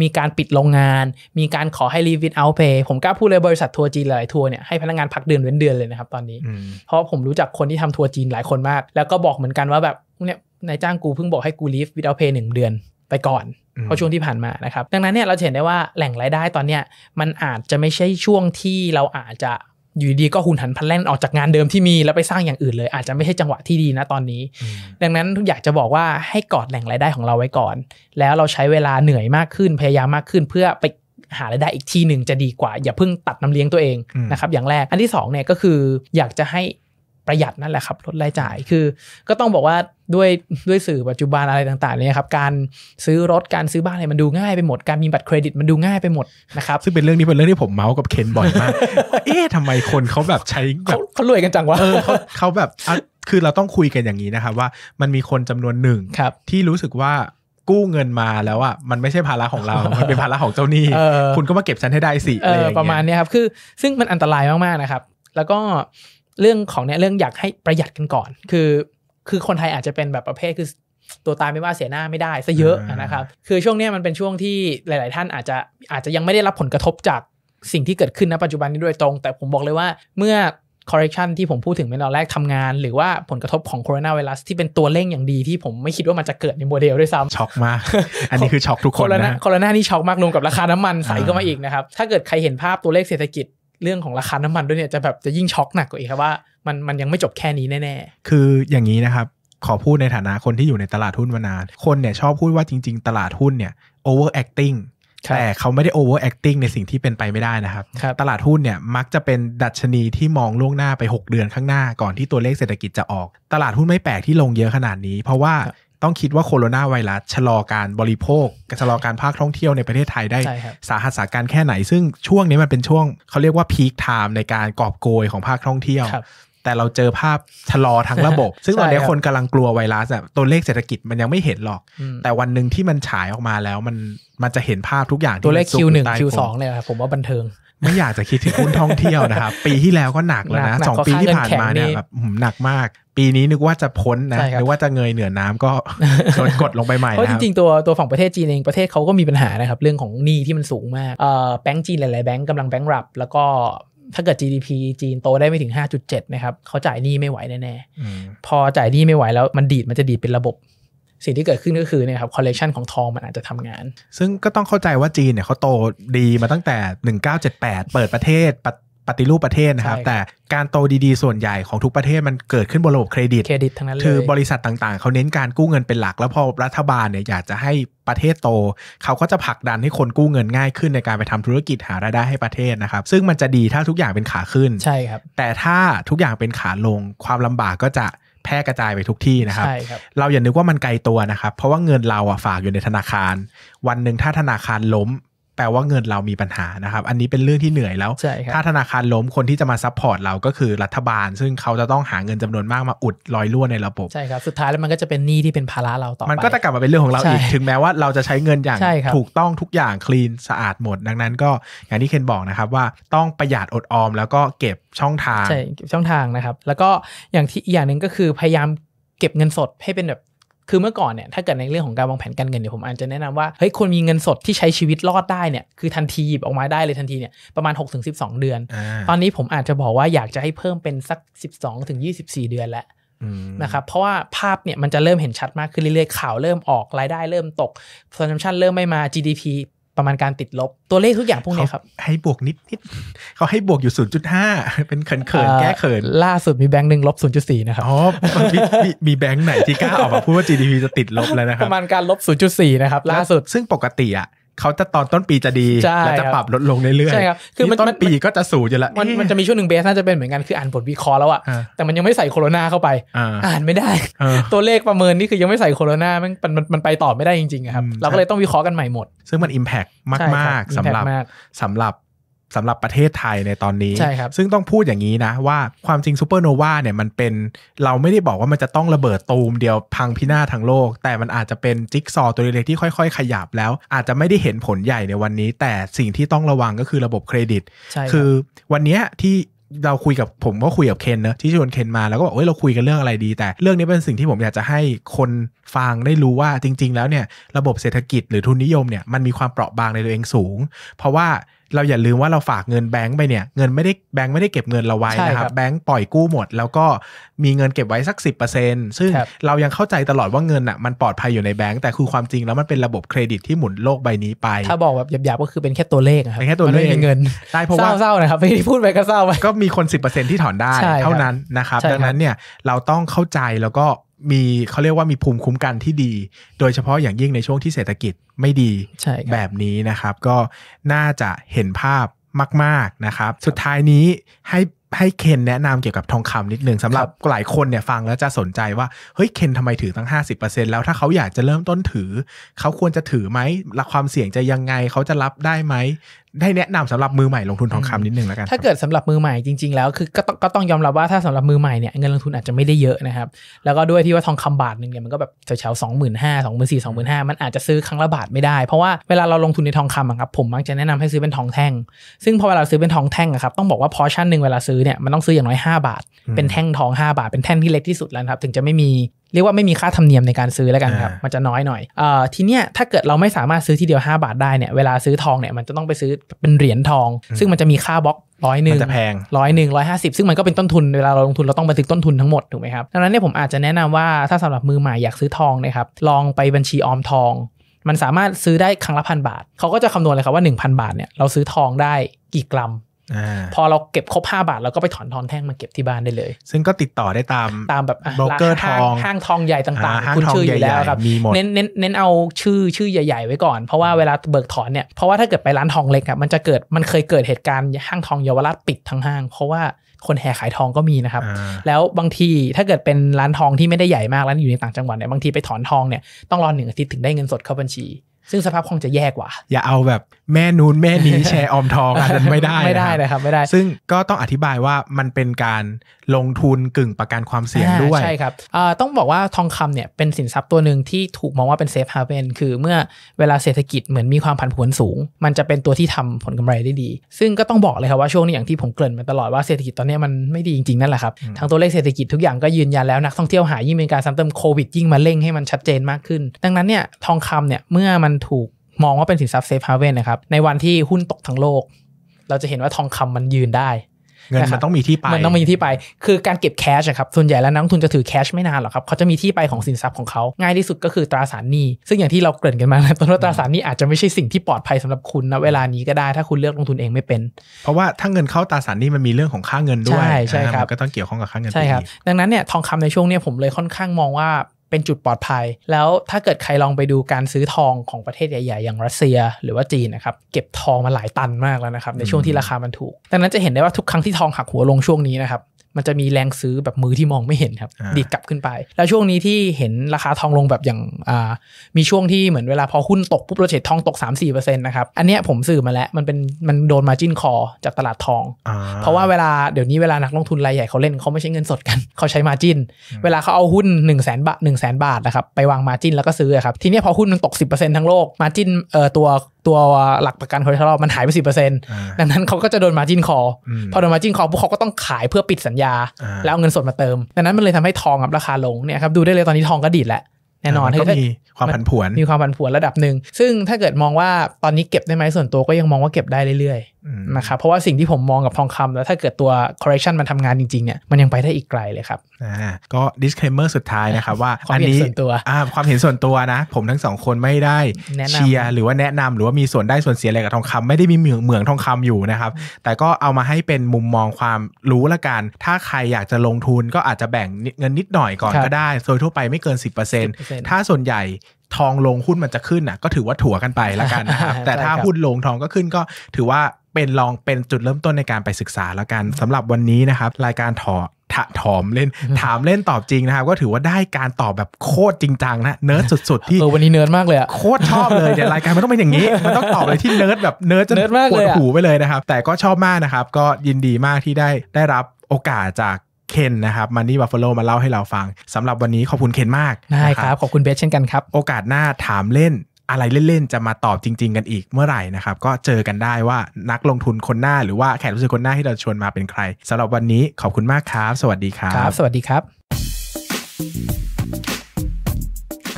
มีการปิดโรงงาน มีการขอให้รีวิทเอาเพย์ผมกล้าพูดเลยบริษัททัวร์จีนหลายทัวร์เนี่ยให้พนักงานพักเดือนเว้นเดือนเลยนะครับตอนนี้ เพราะผมรู้จักคนที่ทำทัวร์จีนหลายคนมาก แล้วก็บอกเหมือนกันว่าแบบเนี่ยนายจ้างกูเพิ่งบอกให้กูรีฟวิทเอาเพย์หนึ่งเดือนไปก่อนเพราะช่วงที่ผ่านมานะครับ ดังนั้นเนี่ยเราเห็นได้ว่าแหล่งรายได้ตอนเนี้ยมันอาจจะไม่ใช่ช่วงที่เราอาจจะอยู่ดีก็หุนหันพันแล่นออกจากงานเดิมที่มีแล้วไปสร้างอย่างอื่นเลย อาจจะไม่ใช่จังหวะที่ดีนะตอนนี้ ดังนั้นอยากจะบอกว่าให้กอดแหล่งรายได้ของเราไว้ก่อน แล้วเราใช้เวลาเหนื่อยมากขึ้นพยายามมากขึ้น เพื่อไปหารายได้อีกทีหนึ่งจะดีกว่า อย่าเพิ่งตัดน้ำเลี้ยงตัวเองนะครับอย่างแรกอันที่2เนี่ยก็คืออยากจะให้ประหยัดนั่นแหละครับลดรายจ่ายคือ ก็ต้องบอกว่าด้วยด้วยสื่อปัจจุบันอะไรต่างๆ เนี่ยครับ การซื้อรถการซื้อบ้านอะไรมันดูง่ายไปหมดการมีบัตรเครดิตมันดูง่ายไปหมดนะครับ ซึ่งเป็นเรื่องนี้เป็นเรื่องที่ผมเมาส์กับเคนบ่อยมาก เอ๊ะทำไมคนเขาแบบใช้บเขารวยกันจังวะเออเขาเขาแบบคือเราต้องคุยกันอย่างนี้นะครับ ว่ามันมีคนจำนวนหนึ่งที่รู้สึกว่ากู้เงินมาแล้วอ่ะมันไม่ใช่ภาระของเรา มันเป็นภาระของเจ้าหนี้คุณก็มาเก็บฉันให้ได้สิอะไรประมาณนี้ครับคือซึ่งมันอันตรายมากๆนะครับ แล้วก็เรื่องของเนี้ยเรื่องอยากให้ประหยัดกันก่อน คือคือคนไทยอาจจะเป็นแบบประเภทคือตัวตายไม่ว่าเสียหน้าไม่ได้ซะเยอะนะครับคือช่วงนี้มันเป็นช่วงที่หลาย ๆ ท่านอาจจะอาจจะยังไม่ได้รับผลกระทบจากสิ่งที่เกิดขึ้นณปัจจุบันนี้โดยตรง แต่ผมบอกเลยว่าเมื่อ correction ที่ผมพูดถึงในตอนแรกทำงาน หรือว่าผลกระทบของโคโรนาไวรัสที่เป็นตัวเร่งอย่างดีที่ผมไม่คิดว่ามันจะเกิดในโมเดลด้วยซ้ำช็อกมากอันนี้คือช็อกทุกคนนะโคโรนานี่ช็อกมากรวมกับราคาน้ำมันใสเข้ามาอีกนะครับถ้าเกิดใครเห็นภาพตัวเลขเศรษฐกิจเรื่องของราคาน้ำมันด้วยเนี่ยจะแบบจะยิ่งช็อกหนักกว่าอีกครับว่ามันมันยังไม่จบแค่นี้แน่ๆ คืออย่างนี้นะครับ ขอพูดในฐานะคนที่อยู่ในตลาดหุ้นมานานคนเนี่ยชอบพูดว่าจริงๆ ตลาดหุ้นเนี่ย overacting แต่เขาไม่ได้ overacting ในสิ่งที่เป็นไปไม่ได้นะครับรบตลาดหุ้นเนี่ยมักจะเป็นดัชนีที่มองล่วงหน้าไป 6 เดือนข้างหน้าก่อนที่ตัวเลขเศรษฐกิจจะออก ตลาดหุ้นไม่แปลกที่ลงเยอะขนาดนี้เพราะว่าต้องคิดว่าโคโรนาไวรัส ชะลอการบริโภคชะลอการภาคท่องเที่ยวในประเทศไทยได้ สาหัสสาการแค่ไหน ซึ่งช่วงนี้มันเป็นช่วง เขาเรียกว่าพีคไทม์ในการกอบโกยของภาคท่องเที่ยว แต่เราเจอภาพชะลอทั้งระบบ ซึ่งตอนนี้คนกำลังกลัวไวรัสอะตัวเลขเศรษฐกิจมันยังไม่เห็นหรอกแต่วันหนึ่งที่มันฉายออกมาแล้วมันมันจะเห็นภาพทุกอย่างตัวเลขคิวหนึ่งคิวสองเลยครับผมว่าบันเทิงไม่อยากจะคิดถึงคุ้นท่องเที่ยวนะครับ ปีที่แล้วก็หนักแล้วนะสองปีที่ผ่านมาเนี่ยแบบหนักมากปีนี้นึกว่าจะพ้นนะนึกว่าจะเงยเหนือน้ำก็โดนกดลงไปใหม่เพราะจริงๆ ตัวตัวฝั่งประเทศจีนเองประเทศเขาก็มีปัญหานะครับเรื่องของหนี้ที่มันสูงมากเอ่อแบงก์จีนหลายๆแบงก์กำลังแบงก์รับ แล้วก็ถ้าเกิด GDP จีนโตได้ไม่ถึง 5.7นะครับเขาจ่ายหนี้ไม่ไหวแน่ๆพอจ่ายหนี้ไม่ไหวแล้วมันดีดมันจะดีดเป็นระบบสิ่งที่เกิดขึ้นก็คือเนี่ยครับคอลเลกชันของทองมันอาจจะทำงาน ซึ่งก็ต้องเข้าใจว่าจีนเนี่ยเขาโตดีมาตั้งแต่ 1978 เปิดประเทศปปฏิรูปประเทศนะครับ แต่การโตดีๆส่วนใหญ่ของทุกประเทศมันเกิดขึ้นบนระบบเครดิตเครดิตทั้งนั้นเลยคือบริษัทต่างๆ เขาเน้นการกู้เงินเป็นหลักแล้วพอรัฐบาลเนี่ยอยากจะให้ประเทศโต เขาก็จะผลักดันให้คนกู้เงินง่าย ขึ้นในการไปทำธุรกิจหารายได้ให้ประเทศนะครับ ซึ่งมันจะดีถ้าทุกอย่างเป็นขาขึ้นใช่ครับแต่ถ้าทุกอย่างเป็นขาลงความลำบากก็จะพร่กระจายไปทุกที่นะครับรบเราอย่านึกว่ามันไกลตัวนะครับ เพราะว่าเงินเราอ่ะฝากอยู่ในธนาคาร วันหนึ่งถ้าธนาคารล้มแปลว่าเงินเรามีปัญหานะครับ อันนี้เป็นเรื่องที่เหนื่อยแล้ว ถ้าธนาคารล้ม คนที่จะมาซัพพอร์ตเราก็คือรัฐบาล ซึ่งเขาจะต้องหาเงินจำนวนมากมาอุดรอยรั่วในระบบ ใช่ครับ สุดท้ายแล้วมันก็จะเป็นหนี้ที่เป็นภาระเราต่อไป มันก็จะกลับมาเป็นเรื่องของเราอีก ถึงแม้ว่าเราจะใช้เงินอย่างถูกต้องทุกอย่างคลีนสะอาดหมด ดังนั้นก็อย่างที่เคนบอกนะครับว่าต้องประหยัดอดออมแล้วก็เก็บช่องทางใช่เก็บช่องทางนะครับ แล้วก็อย่างที่อย่างหนึ่งก็คือพยายามเก็บเงินสดให้เป็นแบบคือเมื่อก่อนเนี่ยถ้าเกิดในเรื่องของการวางแผนการเงินเนี่ยผมอาจจะแนะนำว่าเฮ้ยคนมีเงินสดที่ใช้ชีวิตรอดได้เนี่ยคือทันทีหยิบออกมาได้เลยทันทีเนี่ยประมาณ 6-12 เดือน ตอนนี้ผมอาจจะบอกว่าอยากจะให้เพิ่มเป็นสัก 12-24 เดือนแล้วนะครับเพราะว่าภาพเนี่ยมันจะเริ่มเห็นชัดมากขึ้นเรื่อยๆข่าวเริ่มออกรายได้เริ่มตก c o n s u m p t i เริ่มไม่มา GDP ประมาณการติดลบตัวเลขทุกอย่างพวกนี้ครับ ให้บวกนิดนิดเขาให้บวกอยู่ 0.5 เป็นเขินเขินแก้เขิน ล่าสุดมีแบงค์หนึ่งลบ0.4นะครับอ๋อมีมีแบงค์ไหนที่กล้าออกมาพูดว่า GDP จะติดลบแล้วนะครับ ประมาณการลบ0.4นะครับ ล่าสุดซึ่งปกติอ่ะเขาจะตอนต้นปีจะดีแล้วจะปรับลดลงเรื่อยๆใช่ครับคือมันต้นปีก็จะสูงอยู่แล้วมันมันจะมีช่วงหนึ่งเบสน่าจะเป็นเหมือนกันคืออ่านผลวิเคราะห์แล้วอะแต่มันยังไม่ใส่โควินาเข้าไป อ่านไม่ได้ ตัวเลขประเมินนี่คือยังไม่ใส่โควินามันมันมันไปต่อไม่ได้จริงๆครับเราก็เลยต้องวิเคราะห์กันใหม่หมด ซึ่งมันอิมแพกมากๆสำหรับสำหรับสำหรับประเทศไทยในตอนนี้ใช่ครับซึ่งต้องพูดอย่างนี้นะ ว่าความจริงซูเปอร์โนวาเนี่ยมันเป็นเราไม่ได้บอกว่ามันจะต้องระเบิดตูมเดียวพังพินาศทั้งโลก แต่มันอาจจะเป็นจิ๊กซอตัวเล็กๆที่ค่อย ๆ ขยับแล้วอาจจะไม่ได้เห็นผลใหญ่ในวันนี้ แต่สิ่งที่ต้องระวังก็คือระบบเครดิตใช่คือวันนี้ที่เราคุยกับผมก็คุยกับเคนเนะที่ชวนเคนมาแล้วก็บอกเอ้ยเราคุยกันเรื่องอะไรดี แต่เรื่องนี้เป็นสิ่งที่ผมอยากจะให้คนฟังได้รู้ว่าจริงๆ แล้วเนี่ยระบบเศรษฐกิจหรือทุนนิยมเนี่ยมันมีความเปราะบางในตัวเองสูง เพราะว่าเราอย่าลืมว่าเราฝากเงินแบงก์ไปเนี่ยเงินไม่ได้แบงก์ไม่ได้เก็บเงินเราไว้นะครับแบงก์ปล่อยกู้หมด แล้วก็มีเงินเก็บไว้สัก 10%ซึ่งเรายังเข้าใจตลอดว่าเงินอ่ะมันปลอดภัยอยู่ในแบงก์แต่คือความจริงแล้วมันเป็นระบบเครดิตที่หมุนโลกใบนี้ไป ถ้าบอกแบบหยาบๆก็คือเป็นแค่ตัวเลขครับเป็นแค่ตัวเลขเงินใช่เพราะว่าเศร้าๆนะครับที่พูดไปก็เศร้าไปก็มีคน 10%ที่ถอนได้เท่านั้นนะครับดังนั้นเนี่ยเราต้องเข้าใจแล้วก็มีเขาเรียกว่ามีภูมิคุ้มกันที่ดี โดยเฉพาะอย่างยิ่งในช่วงที่เศรษฐกิจไม่ดี แบบนี้นะครับ ก็น่าจะเห็นภาพมากๆนะครับ สุดท้ายนี้ให้ให้เคนแนะนำเกี่ยวกับทองคำนิดนึงสำหรับหลายคนเนี่ยฟังแล้วจะสนใจว่า เฮ้ยเคนทำไมถือตั้ง 50%แล้ว ถ้าเขาอยากจะเริ่มต้นถือ เขาควรจะถือไหมละความเสี่ยงจะยังไงเขาจะรับได้ไหมได้แนะนำสำหรับมือใหม่ลงทุนทองคำนิดนึงแล้วกันถ้าเกิดสำหรับมือใหม่จริงๆ แล้วคือก็ต้องก็ต้องยอมรับว่าถ้าสำหรับมือใหม่เนี่ยเงินลงทุนอาจจะไม่ได้เยอะนะครับแล้วก็ด้วยที่ว่าทองคำบาทหนึ่งเนี่ยมันก็แบบแถวๆสองหมื่นห้าสองหมื่นสี่สองหมื่นห้ามันอาจจะซื้อครั้งละบาทไม่ได้ เพราะว่าเวลาเราลงทุนในทองคำครับผมมักจะแนะนำให้ซื้อเป็นทองแท่ง ซึ่งพอเวลาซื้อเป็นทองแท่งครับต้องบอกว่าพอชั่นหนึ่งเวลาซื้อเนี่ยมันต้องซื้ออย่างน้อย5บาทเป็นแท่งทอง5 บาท เป็นแท่งที่เล็กที่สุดแล้วครับถึงจะไม่มีเรียกว่าไม่มีค่าธรรมเนียมในการซื้อแล้วกันครับมันจะน้อยหน่อยอทีเนี้ยถ้าเกิดเราไม่สามารถซื้อทีเดียว5บาทได้เนี่ยเวลาซื้อทองเนี่ยมันจะต้องไปซื้อเป็นเหรียญทอง ซึ่งมันจะมีค่าบล็อกร้อยหนึ่งจะแพงร้อยหนึ่งร้อยห้าสิบซึ่งมันก็เป็นต้นทุนเวลาเราลงทุนเราต้องบันทึกต้นทุนทั้งหมดถูกไหมครับดังนั้นเนี่ยผมอาจจะแนะนำว่าถ้าสำหรับมือใหม่อยากซื้อทองนะครับลองไปบัญชีออมทอง มันสามารถซื้อได้ครั้งละพันบาทเขาก็จะคำนวณเลยครับว่า 1,000 บาทเนี่ยเราซื้อทองได้กี่กรัมพอเราเก็บครบ5บาทเราก็ไปถอนทอนแท่งมาเก็บที่บ้านได้เลย ซึ่งก็ติดต่อได้ตามตามแบบบล็อกเกอร์ทองห้างทองใหญ่ต่างๆคุณชื่ออยู่แล้วครับเน้นเน้นเน้นเอาชื่อชื่อใหญ่ๆไว้ก่อน เพราะว่าเวลาเบิกถอนเนี่ยเพราะว่าถ้าเกิดไปร้านทองเล็กอ่ะมันจะเกิดมันเคยเกิดเหตุการณ์ห้างทองเยาวราชปิดทั้งห้างเพราะว่าคนแห่ขายทองก็มีนะครับแล้วบางทีถ้าเกิดเป็นร้านทองที่ไม่ได้ใหญ่มากแล้วอยู่ในต่างจังหวัดเนี่ยบางทีไปถอนทองเนี่ยต้องรอหนึ่งอาทิตย์ถึงได้เงินสดเข้าบัญชีซึ่งสภาพคล่องจะแย่กว่า อย่าเอาแบบแม่นูนแม่นี้แชร์ออมทองอันนั้นไม่ได้ไม่ได้นะครับไม่ได้ ซึ่งก็ต้องอธิบายว่ามันเป็นการลงทุนกึ่งประกันความเสี่ยงด้วย ใช่ครับต้องบอกว่าทองคำเนี่ยเป็นสินทรัพย์ตัวหนึ่งที่ถูกมองว่าเป็นเซฟฮาเวนคือเมื่อเวลาเศรษฐกิจเหมือนมีความผันผวนสูง มันจะเป็นตัวที่ทำผลกำไรได้ดี ซึ่งก็ต้องบอกเลยครับว่าช่วงนี้อย่างที่ผมเกริ่นมาตลอดว่าเศรษฐกิจตอนนี้มันไม่ดีจริงๆนั่นแหละครับทางตัวเลขเศรษฐกิจทุกอย่างก็ยืนยันแล้วนักท่องเที่ยวหายยิ่งเป็นการซ้ำเติมโควิดยิ่งมาเร่งให้มันชัดเจนมากขึ้น ดังนั้นเนี่ยทองคำเนี่ยเมื่อมันถูกมองว่าเป็นสินทรัพย์เซฟฮาเว่นนะครับ ในวันที่หุ้นตกทั้งโลก เราจะเห็นว่าทองคำมันยืนได้ เงินมันต้องมีที่ไป มันต้องมีที่ไป คือการเก็บแคชครับ ส่วนใหญ่แล้วนักทุนจะถือแคชไม่นานหรอกครับ เขาจะมีที่ไปของสินทรัพย์ของเขา ง่ายที่สุดก็คือตราสารหนี้ ซึ่งอย่างที่เราเกริ่นกันมาตอนว่าตราสารหนี้อาจจะไม่ใช่สิ่งที่ปลอดภัยสำหรับคุณนะเวลานี้ก็ได้ ถ้าคุณเลือกลงทุนเองไม่เป็น เพราะว่าถ้าเงินเข้าตราสารหนี้มันมีเรื่องของค่าเงินด้วย ใช่ใช่ครับ ก็ต้องเกี่ยวข้องกับค่าเงินใช่ครับดังนั้นเนี่ยทองคำในช่วงนี้ผมเลยค่อนข้างมองว่าเป็นจุดปลอดภัย แล้วถ้าเกิดใครลองไปดูการซื้อทองของประเทศใหญ่ๆ อย่างรัสเซีย หรือว่าจีนนะครับ เก็บทองมาหลายตันมากแล้วนะครับ ในช่วงที่ราคามันถูก ดังนั้นจะเห็นได้ว่าทุกครั้งที่ทองหักหัวลงช่วงนี้นะครับมันจะมีแรงซื้อแบบมือที่มองไม่เห็นครับ ดีดกลับขึ้นไป แล้วช่วงนี้ที่เห็นราคาทองลงแบบอย่างมีช่วงที่เหมือนเวลาพอหุ้นตกปุ๊บเราเฉดทองตก 3-4%นะครับอันนี้ผมสื่อมาแล้วมันเป็นมันโดนมาจิ้นคอจากตลาดทอง เพราะว่าเวลาเดี๋ยวนี้เวลานักลงทุนรายใหญ่เขาเล่นเขาไม่ใช่เงินสดกันเขาใช้มาจิ้น เวลาเขาเอาหุ้น1นึ่งแสนบาทหนึ่งแสนบาทนะครับ ไปวางมาจิ้นแล้วก็ซื้อครับทีนี้พอหุ้นมันตก 10%ทั้งโลกมาจิ้นเอ่อตัวตัวหลักประกันคอเลสเตอรอลมันหายไปสิบเปอร์เซ็นต์ดังนั้นเขาก็จะโดนมาจินคอพอโดนมาจินคอพวกเขาก็ต้องขายเพื่อปิดสัญญา แล้วเอาเงินสดมาเติม ดังนั้นมันเลยทำให้ทองกับราคาลงเนี่ยครับดูได้เลยตอนนี้ทองก็ดีดแหละแน่นอนก็มีความผันผวนมีความผันผวนระดับหนึ่ง ซึ่งถ้าเกิดมองว่าตอนนี้เก็บได้ไหมส่วนตัวก็ยังมองว่าเก็บได้เรื่อยนะครับเพราะว่าสิ่งที่ผมมองกับทองคำแล้วถ้าเกิดตัว correction มันทำงานจริงๆเนี่ยมันยังไปได้อีกไกลเลยครับอ่าก็ disclaimer สุดท้ายนะครับ ว่าอันนี้อ่าความเห็นส่วนตัวนะ ผมทั้งสองคนไม่ได้เชียร์หรือว่าแนะนำหรือว่ามีส่วนได้ส่วนเสียอะไรกับทองคำไม่ได้มีเหมืองเหมืองทองคำอยู่นะครับ แต่ก็เอามาให้เป็นมุมมองความรู้ละกัน ถ้าใครอยากจะลงทุน ก็อาจจะแบ่งเงินนิดหน่อยก่อนก็ได้โดยทั่วไปไม่เกิน10%ถ้าส่วนใหญ่ทองลงหุ้นมันจะขึ้นอ่ะก็ถือว่าถั่วกันไปละกันนะครับแต่ถ้าหุ้นลงทองก็ขึ้นก็ถือว่าเป็นลองเป็นจุดเริ่มต้นในการไปศึกษาแล้วกัน สำหรับวันนี้นะครับรายการถอถถอมเล่นถามเล่นตอบจริงนะครับ ก็ถือว่าได้การตอบแบบโคตรจริงจังนะเนิร์ดสุด ๆ ที่เออวันนี้เนิร์ดมากเลยอะโคตรชอบเลยเนี่ยรายการมันต้องเป็นอย่างนี้มันต้องตอบเลยที่เนิร์ดแบบเนิร์ดจนปวดหูไปเลยนะครับ แต่ก็ชอบมากนะครับก็ยินดีมากที่ได้ได้รับโอกาสจากเคนนะครับมันนี่บัฟเฟโลมาเล่าให้เราฟัง สำหรับวันนี้ขอบคุณเคนมากได้ครับขอบคุณเบสเช่นกันครับโอกาสหน้าถามเล่นอะไรเล่นๆ จะมาตอบจริงๆกันอีกเมื่อไหร่นะครับก็เจอกันได้ว่านักลงทุนคนหน้าหรือว่าแขกรับเชิญคนหน้าที่เราชวนมาเป็นใครสำหรับวันนี้ขอบคุณมากครับสวัสดีครับครับสวัสดีครับ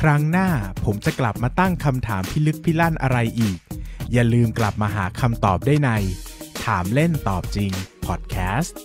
ครั้งหน้าผมจะกลับมาตั้งคำถามพิลึกพิลั่นอะไรอีก อย่าลืมกลับมาหาคำตอบได้ใน ถามเล่นตอบจริงพอดแคสต์